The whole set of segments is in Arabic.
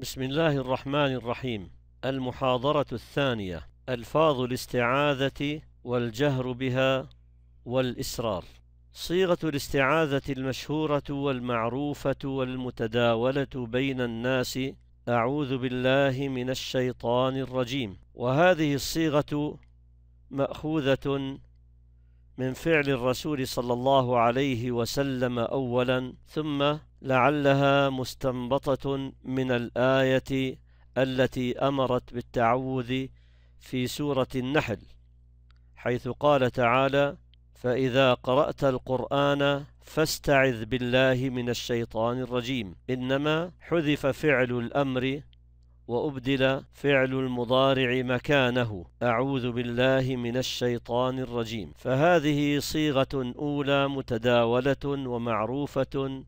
بسم الله الرحمن الرحيم المحاضرة الثانية ألفاظ الاستعاذة والجهر بها والإسرار صيغة الاستعاذة المشهورة والمعروفة والمتداولة بين الناس أعوذ بالله من الشيطان الرجيم وهذه الصيغة مأخوذة من فعل الرسول صلى الله عليه وسلم أولا ثم لعلها مستنبطة من الآية التي أمرت بالتعوذ في سورة النحل حيث قال تعالى فإذا قرأت القرآن فاستعذ بالله من الشيطان الرجيم إنما حذف فعل الأمر وأبدل فعل المضارع مكانه أعوذ بالله من الشيطان الرجيم فهذه صيغة أولى متداولة ومعروفة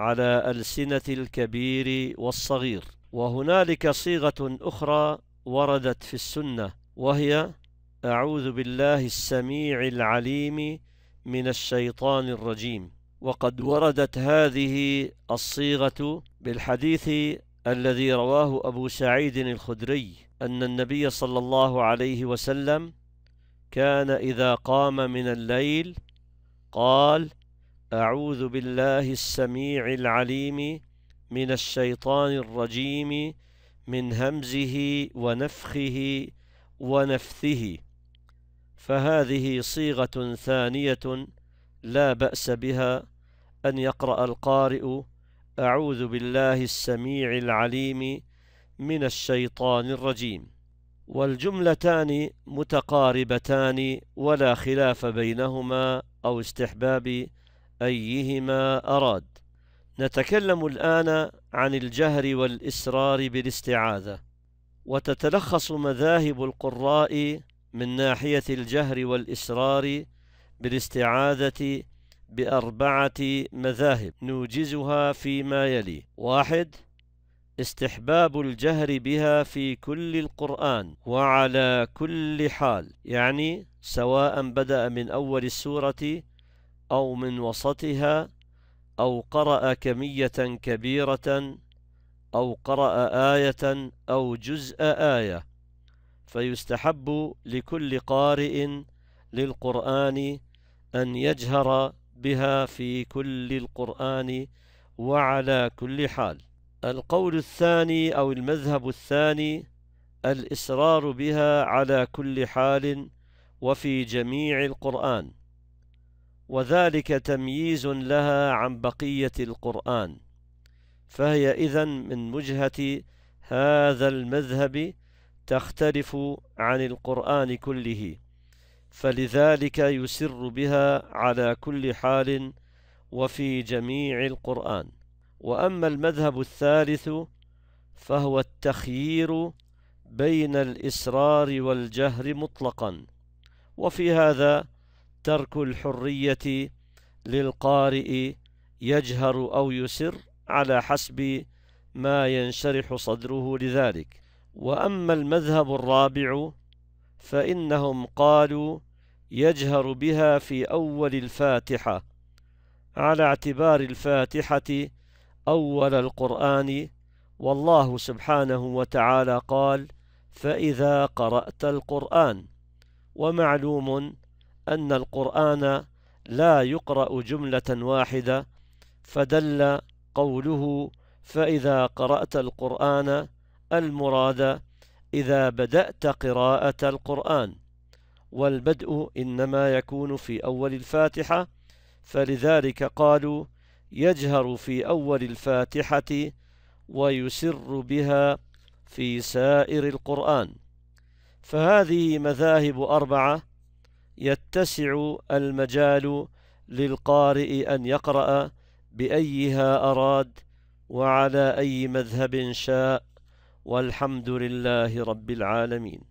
على ألسنة الكبير والصغير وهنالك صيغة أخرى وردت في السنة وهي أعوذ بالله السميع العليم من الشيطان الرجيم وقد وردت هذه الصيغة بالحديث الذي رواه أبو سعيد الخدري أن النبي صلى الله عليه وسلم كان إذا قام من الليل قال أعوذ بالله السميع العليم من الشيطان الرجيم من همزه ونفخه ونفثه فهذه صيغة ثانية لا بأس بها أن يقرأ القارئ أعوذ بالله السميع العليم من الشيطان الرجيم والجملتان متقاربتان ولا خلاف بينهما أو استحباب أيهما أراد نتكلم الآن عن الجهر والإسرار بالاستعاذة وتتلخص مذاهب القراء من ناحية الجهر والإسرار بالاستعاذة بأربعة مذاهب نوجزها فيما يلي واحد استحباب الجهر بها في كل القرآن وعلى كل حال يعني سواء بدأ من أول السورة أو من وسطها أو قرأ كمية كبيرة أو قرأ آية أو جزء آية فيستحب لكل قارئ للقرآن أن يجهر بها في كل القرآن وعلى كل حال القول الثاني أو المذهب الثاني الإصرار بها على كل حال وفي جميع القرآن وذلك تمييز لها عن بقية القرآن فهي إذن من وجهة هذا المذهب تختلف عن القرآن كله فلذلك يسر بها على كل حال وفي جميع القرآن وأما المذهب الثالث فهو التخيير بين الإسرار والجهر مطلقا وفي هذا ترك الحرية للقارئ يجهر أو يسر على حسب ما ينشرح صدره لذلك وأما المذهب الرابع فإنهم قالوا يجهر بها في أول الفاتحة على اعتبار الفاتحة أول القرآن والله سبحانه وتعالى قال فإذا قرأت القرآن ومعلوم أن القرآن لا يقرأ جملة واحدة فدل قوله فإذا قرأت القرآن المراد إذا بدأت قراءة القرآن والبدء إنما يكون في أول الفاتحة فلذلك قالوا يجهر في أول الفاتحة ويسر بها في سائر القرآن فهذه مذاهب أربعة يتسع المجال للقارئ أن يقرأ بأيها أراد وعلى أي مذهب شاء والحمد لله رب العالمين